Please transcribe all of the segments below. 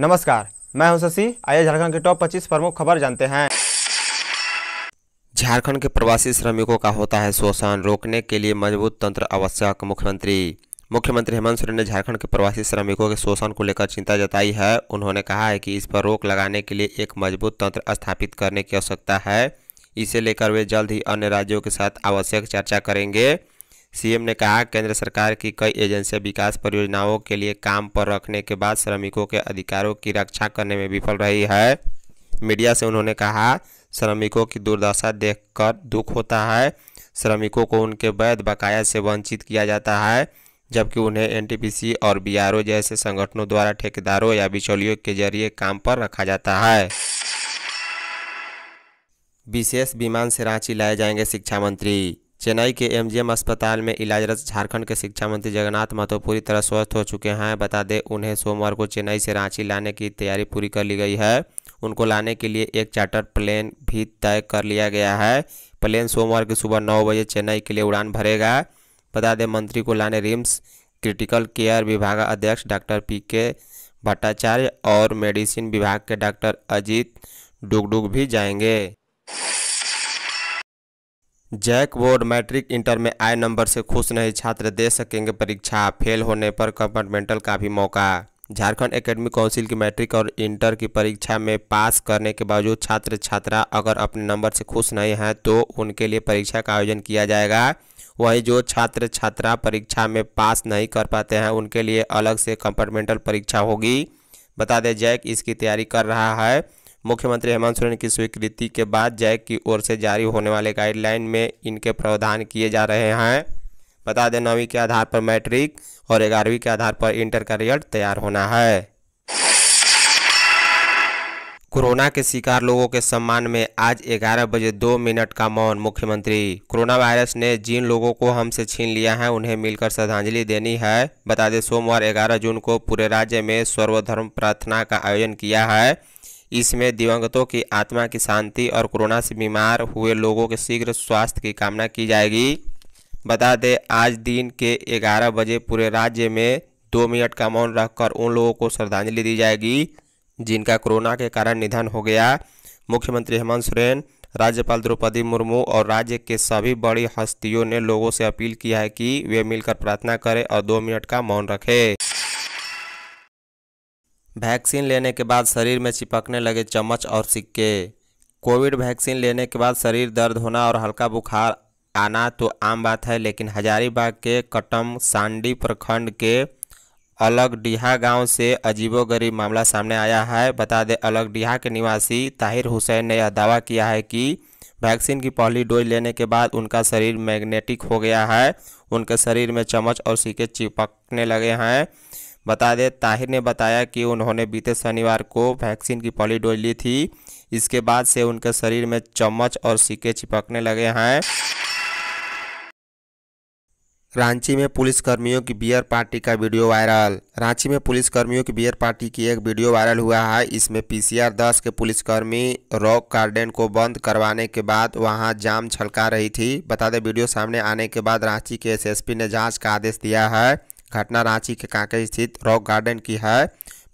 नमस्कार मैं हूं शशि आइए झारखंड के टॉप 25 प्रमुख खबर जानते हैं झारखंड के प्रवासी श्रमिकों का होता है शोषण रोकने के लिए मजबूत तंत्र आवश्यक मुख्यमंत्री मुख्यमंत्री हेमंत सोरेन ने झारखंड के प्रवासी श्रमिकों के शोषण को लेकर चिंता जताई है उन्होंने कहा है कि इस पर रोक लगाने के लिए एक मजबूत तंत्र स्थापित करने की आवश्यकता है इसे लेकर वे जल्द ही अन्य राज्यों के साथ आवश्यक चर्चा करेंगे सीएम ने कहा केंद्र सरकार की कई एजेंसियां विकास परियोजनाओं के लिए काम पर रखने के बाद श्रमिकों के अधिकारों की रक्षा करने में विफल रही है मीडिया से उन्होंने कहा श्रमिकों की दुर्दशा देखकर दुख होता है श्रमिकों को उनके वैध बकाया से वंचित किया जाता है जबकि उन्हें एनटीपीसी और बीआरओ जैसे संगठनों द्वारा ठेकेदारों या बिचौलियों के जरिए काम पर रखा जाता है विशेष विमान से रांची लाए जाएंगे शिक्षा मंत्री चेन्नई के एमजीएम अस्पताल में इलाजरत झारखंड के शिक्षा मंत्री जगन्नाथ महतो पूरी तरह स्वस्थ हो चुके हैं बता दें उन्हें सोमवार को चेन्नई से रांची लाने की तैयारी पूरी कर ली गई है उनको लाने के लिए एक चार्टर प्लेन भी तय कर लिया गया है प्लेन सोमवार की सुबह नौ बजे चेन्नई के लिए उड़ान भरेगा बता दें मंत्री को लाने रिम्स क्रिटिकल केयर विभाग अध्यक्ष डॉक्टर पी के भट्टाचार्य और मेडिसिन विभाग के डॉक्टर अजीत डुगडुग भी जाएंगे जैक बोर्ड मैट्रिक इंटर में आए नंबर से खुश नहीं छात्र दे सकेंगे परीक्षा फेल होने पर कंपार्टमेंटल का भी मौका झारखंड एकेडमी काउंसिल की मैट्रिक और इंटर की परीक्षा में पास करने के बावजूद छात्र छात्रा अगर अपने नंबर से खुश नहीं हैं तो उनके लिए परीक्षा का आयोजन किया जाएगा वहीं जो छात्र छात्रा परीक्षा में पास नहीं कर पाते हैं उनके लिए अलग से कंपार्टमेंटल परीक्षा होगी बता दें जैक इसकी तैयारी कर रहा है मुख्यमंत्री हेमंत सोरेन की स्वीकृति के बाद जैक की ओर से जारी होने वाले गाइडलाइन में इनके प्रावधान किए जा रहे हैं बता दें नौवीं के आधार पर मैट्रिक और ग्यारहवीं के आधार पर इंटर का रिजल्ट तैयार होना है कोरोना के शिकार लोगों के सम्मान में आज 11 बजे दो मिनट का मौन मुख्यमंत्री कोरोना वायरस ने जिन लोगों को हमसे छीन लिया है उन्हें मिलकर श्रद्धांजलि देनी है बता दें सोमवार 11 जून को पूरे राज्य में सर्वधर्म प्रार्थना का आयोजन किया है इसमें दिवंगतों की आत्मा की शांति और कोरोना से बीमार हुए लोगों के शीघ्र स्वास्थ्य की कामना की जाएगी बता दें आज दिन के 11 बजे पूरे राज्य में दो मिनट का मौन रखकर उन लोगों को श्रद्धांजलि दी जाएगी जिनका कोरोना के कारण निधन हो गया मुख्यमंत्री हेमंत सोरेन राज्यपाल द्रौपदी मुर्मू और राज्य के सभी बड़ी हस्तियों ने लोगों से अपील किया है कि वे मिलकर प्रार्थना करें और दो मिनट का मौन रखें वैक्सीन लेने के बाद शरीर में चिपकने लगे चम्मच और सिक्के कोविड वैक्सीन लेने के बाद शरीर दर्द होना और हल्का बुखार आना तो आम बात है लेकिन हजारीबाग के कटम सांडी प्रखंड के अलग डिहा गांव से अजीबोगरीब मामला सामने आया है बता दें अलग डिहा के निवासी ताहिर हुसैन ने यह दावा किया है कि वैक्सीन की पहली डोज लेने के बाद उनका शरीर मैग्नेटिक हो गया है उनके शरीर में चम्मच और सिक्के चिपकने लगे हैं बता दें ताहिर ने बताया कि उन्होंने बीते शनिवार को वैक्सीन की पहली डोज ली थी इसके बाद से उनके शरीर में चम्मच और सिक्के चिपकने लगे हैं रांची में पुलिसकर्मियों की बियर पार्टी का वीडियो वायरल रांची में पुलिसकर्मियों की बियर पार्टी की एक वीडियो वायरल हुआ है इसमें पीसीआर 10 के पुलिसकर्मी रॉक गार्डन को बंद करवाने के बाद वहां जाम छलका रही थी बता दें वीडियो सामने आने के बाद रांची के एसएसपी ने जांच का आदेश दिया है घटना रांची के कांके स्थित रॉक गार्डन की है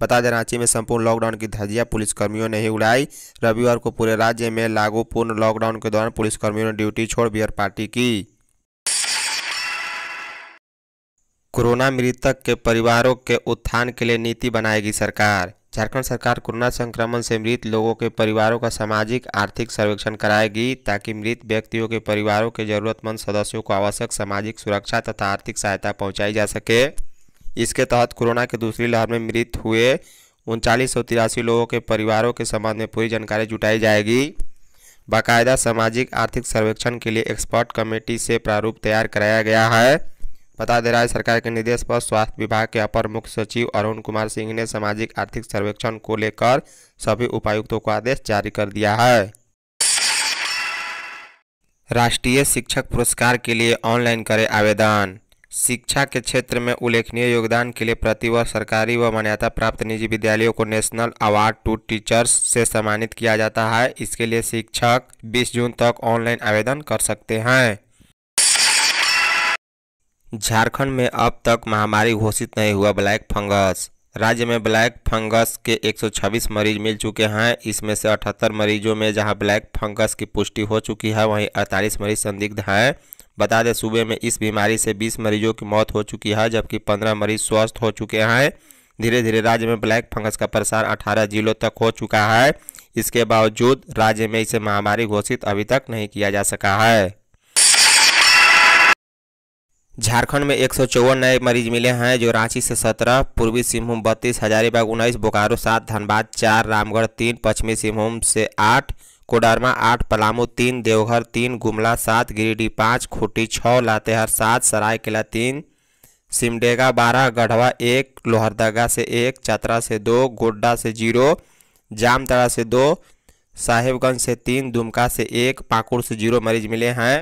बता दें रांची में संपूर्ण लॉकडाउन की धजिया पुलिसकर्मियों ने ही उड़ाई रविवार को पूरे राज्य में लागू पूर्ण लॉकडाउन के दौरान पुलिसकर्मियों ने ड्यूटी छोड़ बियर पार्टी की कोरोना मृतक के परिवारों के उत्थान के लिए नीति बनाएगी सरकार झारखंड सरकार कोरोना संक्रमण से मृत लोगों के परिवारों का सामाजिक आर्थिक सर्वेक्षण कराएगी ताकि मृत व्यक्तियों के परिवारों के जरूरतमंद सदस्यों को आवश्यक सामाजिक सुरक्षा तथा आर्थिक सहायता पहुंचाई जा सके इसके तहत कोरोना के दूसरी लहर में मृत हुए उनचालीस सौ तिरासी लोगों के परिवारों के संबंध में पूरी जानकारी जुटाई जाएगी बाकायदा सामाजिक आर्थिक सर्वेक्षण के लिए एक्सपर्ट कमेटी से प्रारूप तैयार कराया गया है बता दे रहा है सरकार के निर्देश पर स्वास्थ्य विभाग के अपर मुख्य सचिव अरुण कुमार सिंह ने सामाजिक आर्थिक सर्वेक्षण को लेकर सभी उपायुक्तों को आदेश जारी कर दिया है राष्ट्रीय शिक्षक पुरस्कार के लिए ऑनलाइन करें आवेदन शिक्षा के क्षेत्र में उल्लेखनीय योगदान के लिए प्रतिवर्ष सरकारी व मान्यता प्राप्त निजी विद्यालयों को नेशनल अवार्ड टू टीचर्स से सम्मानित किया जाता है इसके लिए शिक्षक 20 जून तक ऑनलाइन आवेदन कर सकते हैं झारखंड में अब तक महामारी घोषित नहीं हुआ ब्लैक फंगस राज्य में ब्लैक फंगस के 126 मरीज मिल चुके हैं इसमें से 78 मरीजों में जहां ब्लैक फंगस की पुष्टि हो चुकी है वहीं अड़तालीस मरीज संदिग्ध हैं बता दें सूबे में इस बीमारी से 20 मरीजों की मौत हो चुकी है जबकि 15 मरीज स्वस्थ हो चुके हैं धीरे धीरे राज्य में ब्लैक फंगस का प्रसार अठारह जिलों तक हो चुका है इसके बावजूद राज्य में इसे महामारी घोषित अभी तक नहीं किया जा सका है झारखंड में एक नए मरीज मिले हैं जो रांची से 17, पूर्वी सिंहभूम बत्तीस हजारीबाग उन्नीस बोकारो सात धनबाद चार रामगढ़ तीन पश्चिमी सिंहभूम से आठ कोडरमा आठ पलामू तीन देवघर तीन गुमला सात गिरिडीह पाँच खूटी छः लातेहार सात सरायकेला तीन सिमडेगा बारह गढ़वा एक लोहरदगा से एक चतरा से दो गोड्डा से जीरो जामतरा से दो साहेबगंज से तीन दुमका से एक पाकुड़ से जीरो मरीज मिले हैं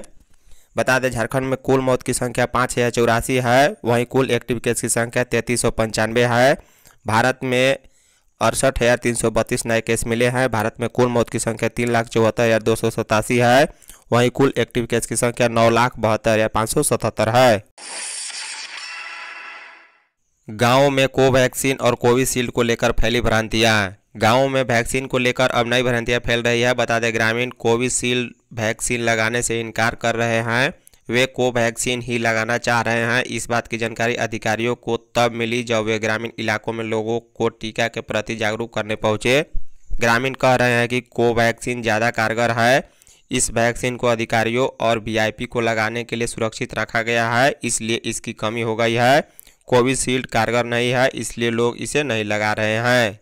बता दें झारखंड में कुल मौत की संख्या पाँच हज़ार चौरासी है वहीं कुल एक्टिव केस की संख्या तैंतीस सौ पंचानवे है भारत में अड़सठ हज़ार तीन सौ बत्तीस नए केस मिले हैं भारत में कुल मौत की संख्या तीन लाख चौहत्तर हज़ार दो सौ सतासी है वहीं कुल एक्टिव केस की संख्या नौ लाख बहत्तर हज़ार पाँच सौ सतहत्तर है गाँव में कोवैक्सीन और कोविशील्ड को लेकर फैली भ्रांतियाँ गाँव में वैक्सीन को लेकर अब नई भ्रांतियाँ फैल रही है बता दें ग्रामीण कोविशील्ड वैक्सीन लगाने से इनकार कर रहे हैं वे कोवैक्सीन ही लगाना चाह रहे हैं इस बात की जानकारी अधिकारियों को तब मिली जब वे ग्रामीण इलाकों में लोगों को टीका के प्रति जागरूक करने पहुंचे ग्रामीण कह रहे हैं कि कोवैक्सीन ज़्यादा कारगर है इस वैक्सीन को अधिकारियों और वीआईपी को लगाने के लिए सुरक्षित रखा गया है इसलिए इसकी कमी हो गई है कोविशील्ड कारगर नहीं है इसलिए लोग इसे नहीं लगा रहे हैं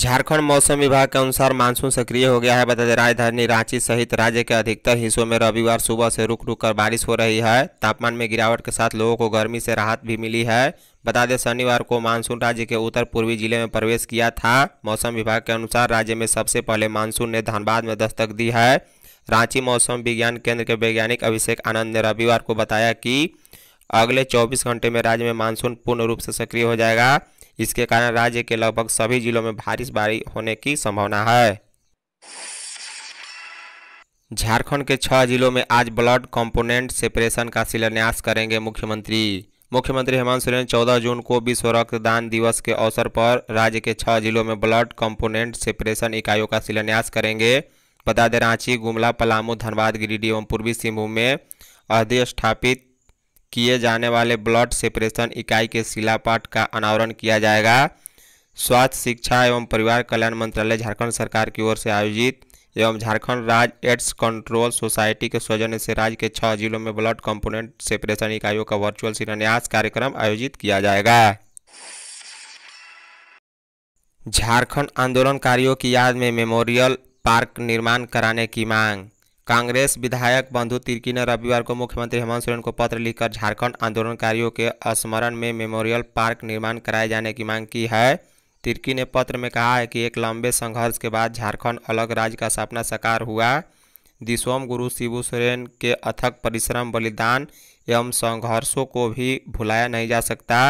झारखंड मौसम विभाग के अनुसार मानसून सक्रिय हो गया है बता दें राजधानी रांची सहित राज्य के अधिकतर हिस्सों में रविवार सुबह से रुक रुक कर बारिश हो रही है तापमान में गिरावट के साथ लोगों को गर्मी से राहत भी मिली है बता दें शनिवार को मानसून राज्य के उत्तर पूर्वी जिले में प्रवेश किया था मौसम विभाग के अनुसार राज्य में सबसे पहले मानसून ने धनबाद में दस्तक दी है रांची मौसम विज्ञान केंद्र के वैज्ञानिक अभिषेक आनंद ने रविवार को बताया कि अगले चौबीस घंटे में राज्य में मानसून पूर्ण रूप से सक्रिय हो जाएगा इसके कारण राज्य के लगभग सभी जिलों में भारी बारिश होने की संभावना है झारखंड के छह जिलों में आज ब्लड कंपोनेंट सेपरेशन का शिलान्यास करेंगे मुख्यमंत्री मुख्यमंत्री हेमंत सोरेन 14 जून को विश्व रक्तदान दिवस के अवसर पर राज्य के छह जिलों में ब्लड कंपोनेंट सेपरेशन इकाइयों का शिलान्यास करेंगे बता दें रांची गुमला पलामू धनबाद गिरिडीह एवं पूर्वी सिंहभूम में अधिस्थापित किए जाने वाले ब्लड सेपरेशन इकाई के शिलापाठ का अनावरण किया जाएगा स्वास्थ्य शिक्षा एवं परिवार कल्याण मंत्रालय झारखंड सरकार की ओर से आयोजित एवं झारखंड राज्य एड्स कंट्रोल सोसाइटी के सौजन्य से राज्य के छः जिलों में ब्लड कंपोनेंट सेपरेशन इकाइयों का वर्चुअल शिलान्यास कार्यक्रम आयोजित किया जाएगा झारखंड आंदोलनकारियों की याद में मेमोरियल पार्क निर्माण कराने की मांग कांग्रेस विधायक बंधु तिर्की ने रविवार को मुख्यमंत्री हेमंत सोरेन को पत्र लिखकर झारखंड आंदोलनकारियों के स्मरण में मेमोरियल पार्क निर्माण कराए जाने की मांग की है तिर्की ने पत्र में कहा है कि एक लंबे संघर्ष के बाद झारखंड अलग राज्य का सपना साकार हुआ दिसोम गुरु शिबू सोरेन के अथक परिश्रम बलिदान एवं संघर्षों को भी भुलाया नहीं जा सकता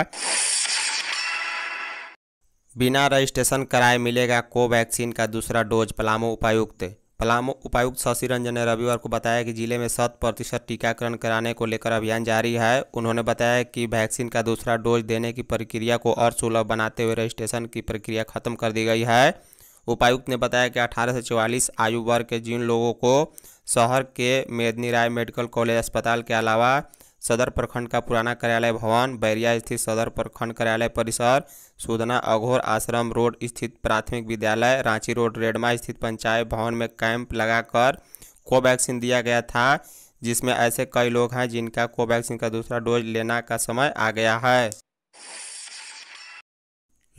बिना रजिस्ट्रेशन कराए मिलेगा कोवैक्सीन का दूसरा डोज पलामू उपायुक्त पलामू उपायुक्त शशि रंजन ने रविवार को बताया कि जिले में शत प्रतिशत टीकाकरण कराने को लेकर अभियान जारी है उन्होंने बताया कि वैक्सीन का दूसरा डोज देने की प्रक्रिया को और सुलभ बनाते हुए रजिस्ट्रेशन की प्रक्रिया खत्म कर दी गई है उपायुक्त ने बताया कि 18 से 44 आयु वर्ग के जिन लोगों को शहर के मेदनी राय मेडिकल कॉलेज अस्पताल के अलावा सदर प्रखंड का पुराना कार्यालय भवन बैरिया स्थित सदर प्रखंड कार्यालय परिसर सुदना अघोर आश्रम रोड स्थित प्राथमिक विद्यालय रांची रोड रेडमा स्थित पंचायत भवन में कैंप लगाकर कोवैक्सीन दिया गया था जिसमें ऐसे कई लोग हैं जिनका कोवैक्सीन का दूसरा डोज लेना का समय आ गया है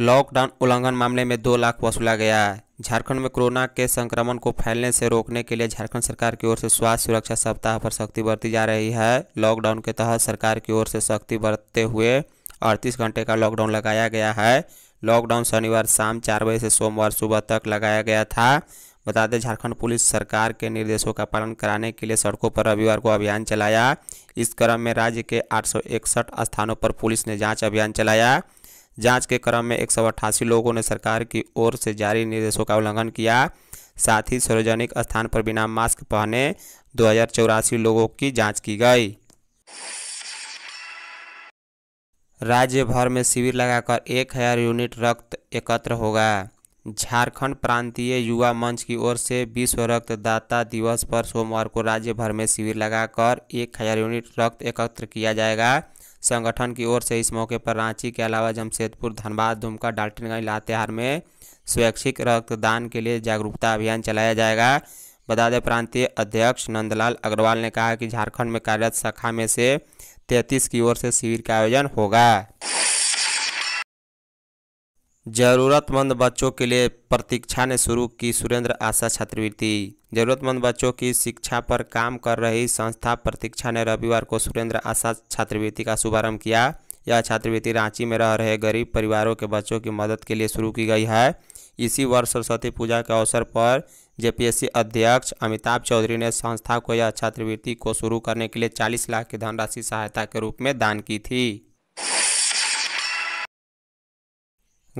लॉकडाउन उल्लंघन मामले में दो लाख वसूला गया है झारखंड में कोरोना के संक्रमण को फैलने से रोकने के लिए झारखंड सरकार की ओर से स्वास्थ्य सुरक्षा सप्ताह पर सख्ती बरती जा रही है लॉकडाउन के तहत सरकार की ओर से सख्ती बरतते हुए अड़तीस घंटे का लॉकडाउन लगाया गया है लॉकडाउन शनिवार शाम चार बजे से सोमवार सुबह तक लगाया गया था बता दें झारखंड पुलिस सरकार के निर्देशों का पालन कराने के लिए सड़कों पर रविवार को अभियान चलाया इस क्रम में राज्य के आठ स्थानों पर पुलिस ने जांच अभियान चलाया जांच के क्रम में एक लोगों ने सरकार की ओर से जारी निर्देशों का उल्लंघन किया साथ ही सार्वजनिक स्थान पर बिना मास्क पहने दो लोगों की जांच की गई राज्य भर में शिविर लगाकर एक हज़ार यूनिट रक्त एकत्र होगा झारखंड प्रांतीय युवा मंच की ओर से विश्व रक्तदाता दिवस पर सोमवार को राज्य भर में शिविर लगाकर एक हज़ार यूनिट रक्त एकत्र किया जाएगा संगठन की ओर से इस मौके पर रांची के अलावा जमशेदपुर धनबाद दुमका डाल्टनगंज लातेहार में स्वैच्छिक रक्तदान के लिए जागरूकता अभियान चलाया जाएगा बता दें प्रांतीय अध्यक्ष नंदलाल अग्रवाल ने कहा कि झारखंड में कार्यरत शाखा में से तैंतीस की ओर से शिविर का आयोजन होगा जरूरतमंद बच्चों के लिए प्रतीक्षा ने शुरू की सुरेंद्र आशा छात्रवृत्ति जरूरतमंद बच्चों की शिक्षा पर काम कर रही संस्था प्रतीक्षा ने रविवार को सुरेंद्र आशा छात्रवृत्ति का शुभारंभ किया यह छात्रवृत्ति रांची में रह रहे गरीब परिवारों के बच्चों की मदद के लिए शुरू की गई है इसी वर्ष सरस्वती पूजा के अवसर पर जे अध्यक्ष अमिताभ चौधरी ने संस्था को यह छात्रवृत्ति को शुरू करने के लिए चालीस लाख की धनराशि सहायता के रूप में दान की थी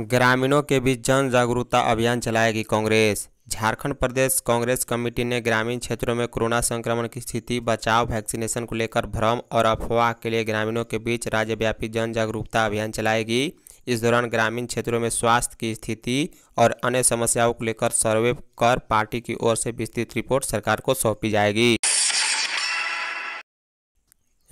ग्रामीणों के बीच जन जागरूकता अभियान चलाएगी कांग्रेस झारखंड प्रदेश कांग्रेस कमेटी ने ग्रामीण क्षेत्रों में कोरोना संक्रमण की स्थिति बचाव वैक्सीनेशन को लेकर भ्रम और अफवाह के लिए ग्रामीणों के बीच राज्यव्यापी जन जागरूकता अभियान चलाएगी इस दौरान ग्रामीण क्षेत्रों में स्वास्थ्य की स्थिति और अन्य समस्याओं को लेकर सर्वे कर पार्टी की ओर से विस्तृत रिपोर्ट सरकार को सौंपी जाएगी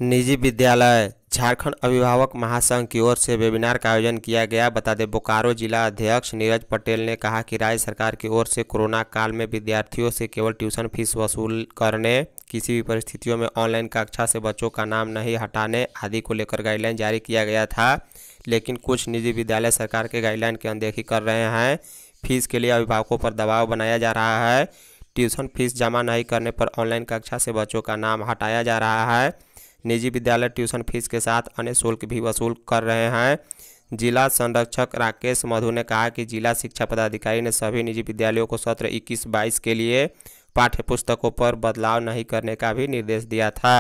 निजी विद्यालय झारखंड अभिभावक महासंघ की ओर से वेबिनार का आयोजन किया गया बता दें बोकारो जिला अध्यक्ष नीरज पटेल ने कहा कि राज्य सरकार की ओर से कोरोना काल में विद्यार्थियों से केवल ट्यूशन फीस वसूल करने किसी भी परिस्थितियों में ऑनलाइन कक्षा से बच्चों का नाम नहीं हटाने आदि को लेकर गाइडलाइन जारी किया गया था लेकिन कुछ निजी विद्यालय सरकार के गाइडलाइन की अनदेखी कर रहे हैं फीस के लिए अभिभावकों पर दबाव बनाया जा रहा है ट्यूशन फीस जमा नहीं करने पर ऑनलाइन कक्षा से बच्चों का नाम हटाया जा रहा है निजी विद्यालय ट्यूशन फीस के साथ अन्य शुल्क भी वसूल कर रहे हैं जिला संरक्षक राकेश मधु ने कहा कि जिला शिक्षा पदाधिकारी ने सभी निजी विद्यालयों को सत्र इक्कीस बाईस के लिए पाठ्यपुस्तकों पर बदलाव नहीं करने का भी निर्देश दिया था